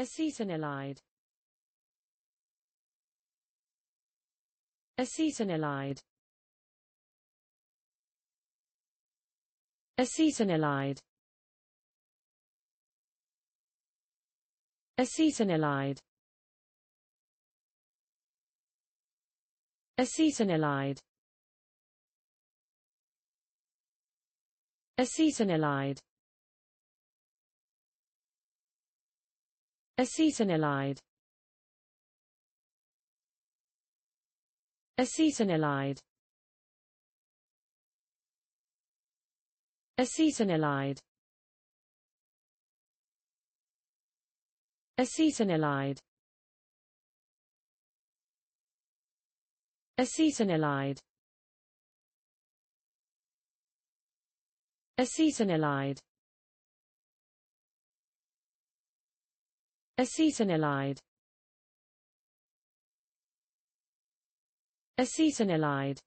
Acetanilide Acetanilide Acetanilide Acetanilide Acetanilide Acetanilide Acetanilide Acetanilide Acetanilide Acetanilide Acetanilide Acetanilide Acetanilide Acetanilide